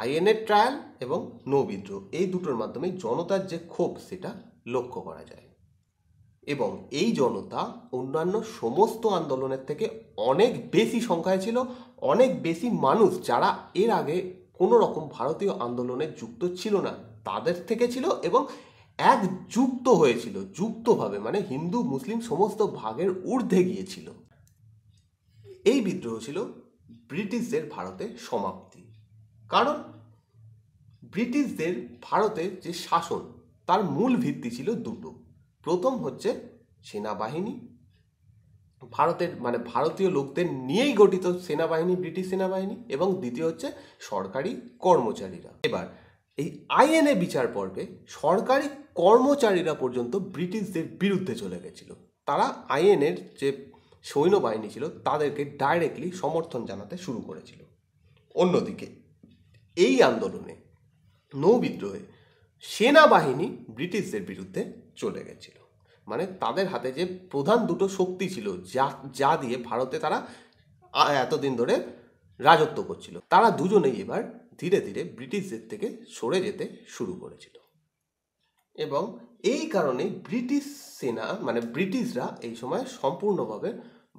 আইএনএ ট্রায়াল এবং নৌ বিদ্রোহ এই দুটোর মাধ্যমে জনতার যে ক্ষোভ সেটা লক্ষ্য করা যায় এবং এই জনতা অন্যান্য সমস্ত আন্দোলনের থেকে অনেক বেশি সংখ্যায় ছিল অনেক বেশি মানুষ যারা এর আগে কোনো রকম ভারতীয় আন্দোলনে যুক্ত ছিল না তাদের থেকে ছিল এবং এক যুক্ত হয়েছিল যুক্তভাবে মানে হিন্দু মুসলিম সমস্ত ভাগের ঊর্ধ্বে গিয়েছিল এই বিদ্রোহ ছিল ব্রিটিশদের ভারতে সমাপ্তি কারণ ব্রিটিশদের ভারতে যে শাসন তার মূল ভিত্তি ছিল দুটো প্রথম হচ্ছে সেনাবাহিনী ভারতের মানে ভারতীয় লোকদের নিয়েই গঠিত সেনাবাহিনী ব্রিটিশ সেনাবাহিনী এবং দ্বিতীয় হচ্ছে সরকারি কর্মচারীরা এবার এই আইএনএ বিচার পর্বে সরকারি কর্মচারীরা পর্যন্ত ব্রিটিশদের বিরুদ্ধে চলে গেছিল তারা আইএনএর যে সৈন্যবাহিনী ছিল তাদেরকে ডাইরেক্টলি সমর্থন জানাতে শুরু করেছিল অন্যদিকে এই আন্দোলনে নৌ বিদ্রোহে সেনাবাহিনী ব্রিটিশদের বিরুদ্ধে চলে গেছিল মানে তাদের হাতে যে প্রধান দুটো শক্তি ছিল যা যা দিয়ে ভারতে তারা এতদিন ধরে রাজত্ব করছিল তারা দুজনেই এবার ধীরে ধীরে ব্রিটিশদের থেকে সরে যেতে শুরু করেছিল এবং এই কারণে ব্রিটিশ সেনা মানে ব্রিটিশরা এই সময় সম্পূর্ণভাবে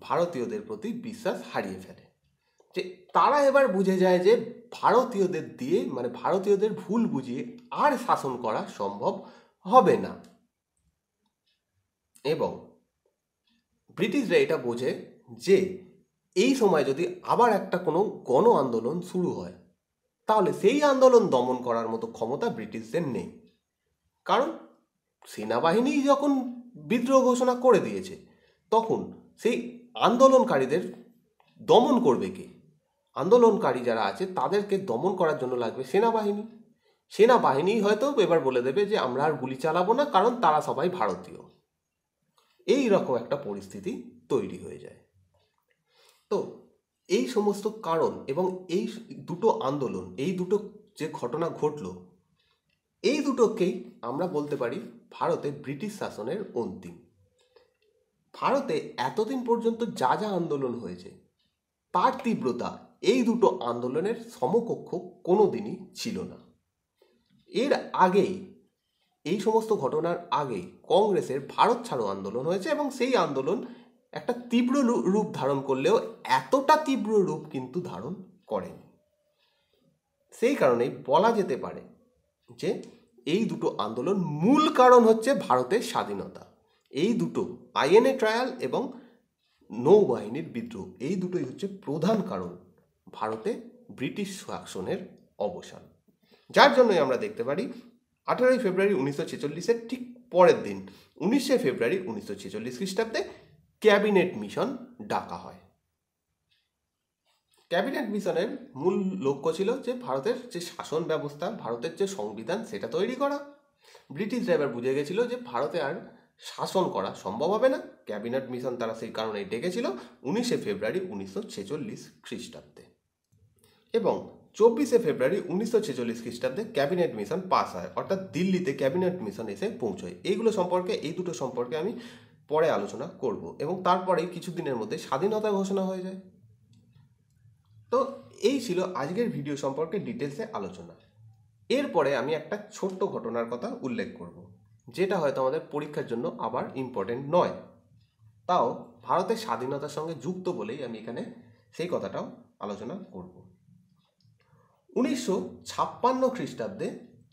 ভারতীয়দের প্রতি বিশ্বাস হারিয়ে ফেলে যে তারা এবার বুঝে যায় যে ভারতীয়দের দিয়ে মানে ভারতীয়দের ভুল বুঝিয়ে আর শাসন করা সম্ভব হবে না এবং ব্রিটিশরা এটা বোঝে যে এই সময় যদি আবার একটা কোনো গণ আন্দোলন শুরু হয় তাহলে সেই আন্দোলন দমন করার মতো ক্ষমতা ব্রিটিশদের নেই কারণ সেনাবাহিনী যখন বিদ্রোহ ঘোষণা করে দিয়েছে তখন সেই আন্দোলনকারীদের দমন করবে কে আন্দোলনকারী যারা আছে তাদেরকে দমন করার জন্য লাগবে সেনাবাহিনী সেনাবাহিনী হয়তো এবার বলে দেবে যে আমরা আর গুলি চালাবো না কারণ তারা সবাই ভারতীয় এই রকম একটা পরিস্থিতি তৈরি হয়ে যায় তো এই সমস্ত কারণ এবং এই দুটো আন্দোলন এই দুটো যে ঘটনা ঘটল এই দুটোকেই আমরা বলতে পারি ভারতে ব্রিটিশ শাসনের অন্তিম ভারতে এতদিন পর্যন্ত যা যা আন্দোলন হয়েছে তার তীব্রতা এই দুটো আন্দোলনের সমকক্ষ কোনো দিনই ছিল না এর আগেই এই সমস্ত ঘটনার আগেই কংগ্রেসের ভারত ছাড়ো আন্দোলন হয়েছে এবং সেই আন্দোলন একটা তীব্র রূপ ধারণ করলেও এতটা তীব্র রূপ কিন্তু ধারণ করেনি সেই কারণেই বলা যেতে পারে যে এই দুটো আন্দোলন মূল কারণ হচ্ছে ভারতের স্বাধীনতা এই দুটো আইএনএ ট্রায়াল এবং নৌবাহিনীর বিদ্রোহ এই দুটোই হচ্ছে প্রধান কারণ ভারতে ব্রিটিশ শাসনের অবসান যার জন্যই আমরা দেখতে পারি আঠারোই ফেব্রুয়ারি উনিশশো ছেচল্লিশের ঠিক পরের দিন উনিশে ফেব্রুয়ারি উনিশশো ছেচল্লিশ খ্রিস্টাব্দে ক্যাবিনেট মিশন ডাকা হয় ক্যাবিনেট মিশনের মূল লক্ষ্য ছিল যে ভারতের যে শাসন ব্যবস্থা ভারতের যে সংবিধান সেটা তৈরি করা ব্রিটিশরা এবার বুঝে গেছিল যে ভারতে আর শাসন করা সম্ভব হবে না ক্যাবিনেট মিশন তারা সেই কারণেই ডেকেছিল উনিশে ফেব্রুয়ারি উনিশশো ছেচল্লিশ খ্রিস্টাব্দে এবং চব্বিশে ফেব্রুয়ারি উনিশশো ছেচল্লিশ খ্রিস্টাব্দে ক্যাবিনেট মিশন পাস হয় অর্থাৎ দিল্লিতে ক্যাবিনেট মিশন এসে পৌঁছয় এইগুলো সম্পর্কে এই দুটো সম্পর্কে আমি পরে আলোচনা করব এবং তারপরেই কিছুদিনের মধ্যে স্বাধীনতা ঘোষণা হয়ে যায় তো এই ছিল আজকের ভিডিও সম্পর্কে ডিটেলসে আলোচনা এরপরে আমি একটা ছোট্ট ঘটনার কথা উল্লেখ করব যেটা হয়তো আমাদের পরীক্ষার জন্য আবার ইম্পর্টেন্ট নয় তাও ভারতের স্বাধীনতার সঙ্গে যুক্ত বলেই আমি এখানে সেই কথাটাও আলোচনা করবো উনিশশো ছাপ্পান্ন খ্রিস্টাব্দে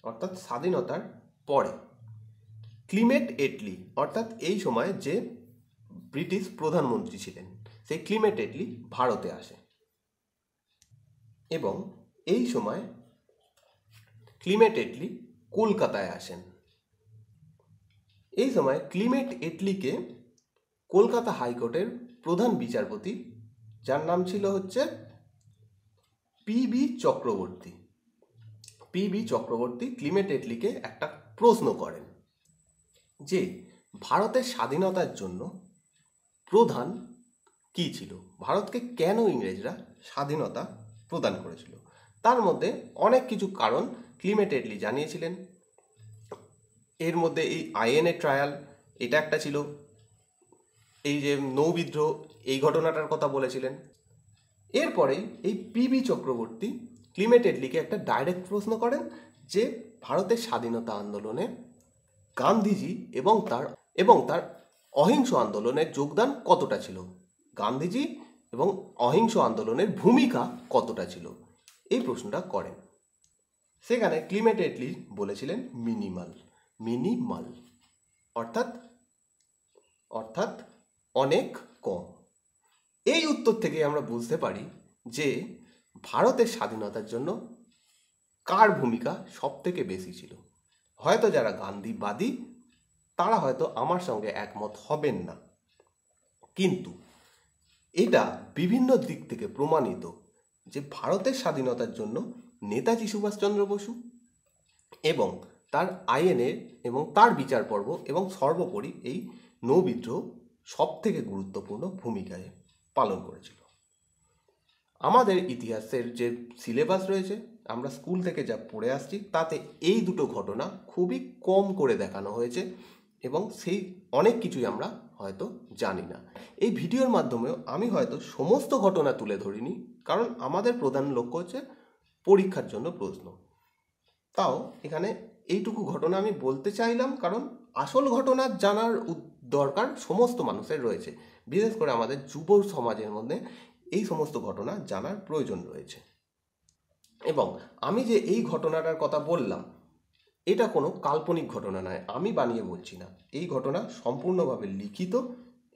অর্থাৎ স্বাধীনতার পরে ক্লিমেট এটলি অর্থাৎ এই সময় যে ব্রিটিশ প্রধানমন্ত্রী ছিলেন সেই ক্লিমেট এটলি ভারতে আসে এবং এই সময় ক্লিমেট এটলি কলকাতায় আসেন এই সময় ক্লিমেট এটলিকে কলকাতা হাইকোর্টের প্রধান বিচারপতি যার নাম ছিল হচ্ছে P B Chakraborty P B Chakraborty Clement এটলিকে একটা প্রশ্ন করেন যে ভারতের স্বাধীনতার জন্য প্রধান কি ছিল ভারতকে কেন ইংরেজরা স্বাধীনতা প্রদান করেছিল তার মধ্যে অনেক কিছু কারণ ক্লিমেট এটলি জানিয়েছিলেন এর মধ্যে এই আইএনএ ট্রায়াল এটা একটা ছিল এই যে নৌবিদ্রোহ এই ঘটনাটার কথা বলেছিলেন এরপরেই এই পিবি চক্রবর্তী ক্লিমেটেডলিকে একটা ডাইরেক্ট প্রশ্ন করেন যে ভারতের স্বাধীনতা আন্দোলনে গান্ধীজি এবং তার এবং তার অহিংস আন্দোলনের যোগদান কতটা ছিল গান্ধীজি এবং অহিংস আন্দোলনের ভূমিকা কতটা ছিল এই প্রশ্নটা করেন সেখানে ক্লিমেটেডলি বলেছিলেন মিনিমাল মিনিমাল অর্থাৎ অর্থাৎ অনেক কম এই উত্তর থেকে আমরা বুঝতে পারি যে ভারতের স্বাধীনতার জন্য কার ভূমিকা সব থেকে বেশি ছিল হয়তো যারা গান্ধীবাদী তারা হয়তো আমার সঙ্গে একমত হবেন না কিন্তু এটা বিভিন্ন দিক থেকে প্রমাণিত যে ভারতের স্বাধীনতার জন্য নেতাজি সুভাষচন্দ্র বসু এবং তার আইএনএ এবং তার বিচার পর্ব এবং সর্বোপরি এই নৌবিদ্রোহ থেকে গুরুত্বপূর্ণ ভূমিকায় পালন করেছিল আমাদের ইতিহাসের যে সিলেবাস রয়েছে আমরা স্কুল থেকে যা পড়ে আসছি তাতে এই দুটো ঘটনা খুবই কম করে দেখানো হয়েছে এবং সেই অনেক কিছুই আমরা হয়তো জানি না এই ভিডিওর মাধ্যমেও আমি হয়তো সমস্ত ঘটনা তুলে ধরিনি কারণ আমাদের প্রধান লক্ষ্য হচ্ছে পরীক্ষার জন্য প্রশ্ন তাও এখানে এইটুকু ঘটনা আমি বলতে চাইলাম কারণ আসল ঘটনা জানার দরকার সমস্ত মানুষের রয়েছে বিশেষ করে আমাদের যুব সমাজের মধ্যে এই সমস্ত ঘটনা জানার প্রয়োজন রয়েছে এবং আমি যে এই ঘটনাটার কথা বললাম এটা কোনো কাল্পনিক ঘটনা নয় আমি বানিয়ে বলছি না এই ঘটনা সম্পূর্ণভাবে লিখিত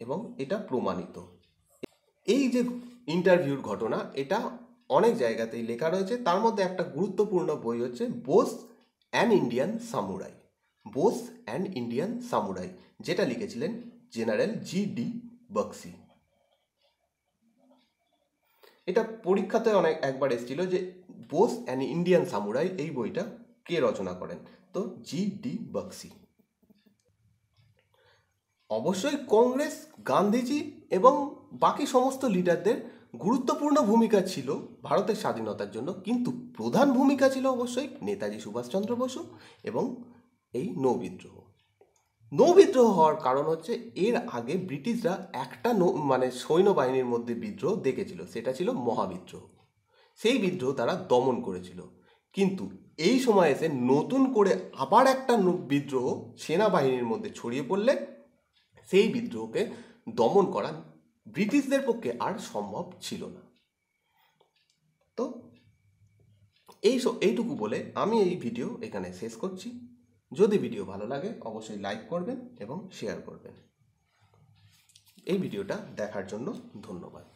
এবং এটা প্রমাণিত এই যে ইন্টারভিউর ঘটনা এটা অনেক জায়গাতেই লেখা রয়েছে তার মধ্যে একটা গুরুত্বপূর্ণ বই হচ্ছে Bose and Indian samurai Bose and Indian samurai যেটা লিখেছিলেন জেনারেল জি ডি বক্সি এটা পরীক্ষাতে অনেক একবার এসেছিল যে বোস অ্যান ইন্ডিয়ান সামুরাই এই বইটা কে রচনা করেন তো জি ডি বক্সি অবশ্যই কংগ্রেস গান্ধীজি এবং বাকি সমস্ত লিডারদের গুরুত্বপূর্ণ ভূমিকা ছিল ভারতের স্বাধীনতার জন্য কিন্তু প্রধান ভূমিকা ছিল অবশ্যই নেতাজি সুভাষচন্দ্র বসু এবং এই নৌবিদ্রোহ নৌ বিদ্রোহ হওয়ার কারণ হচ্ছে এর আগে ব্রিটিশরা একটা নৌ মানে সৈন্যবাহিনীর মধ্যে বিদ্রোহ দেখেছিল সেটা ছিল মহাবিদ্রোহ সেই বিদ্রোহ তারা দমন করেছিল কিন্তু এই সময় এসে নতুন করে আবার একটা বিদ্রোহ সেনাবাহিনীর মধ্যে ছড়িয়ে পড়লে সেই বিদ্রোহকে দমন করা ব্রিটিশদের পক্ষে আর সম্ভব ছিল না তো এই এইটুকু বলে আমি এই ভিডিও এখানে শেষ করছি যদি ভিডিও ভালো লাগে অবশ্যই লাইক করবেন এবং শেয়ার করবেন এই ভিডিওটা দেখার জন্য ধন্যবাদ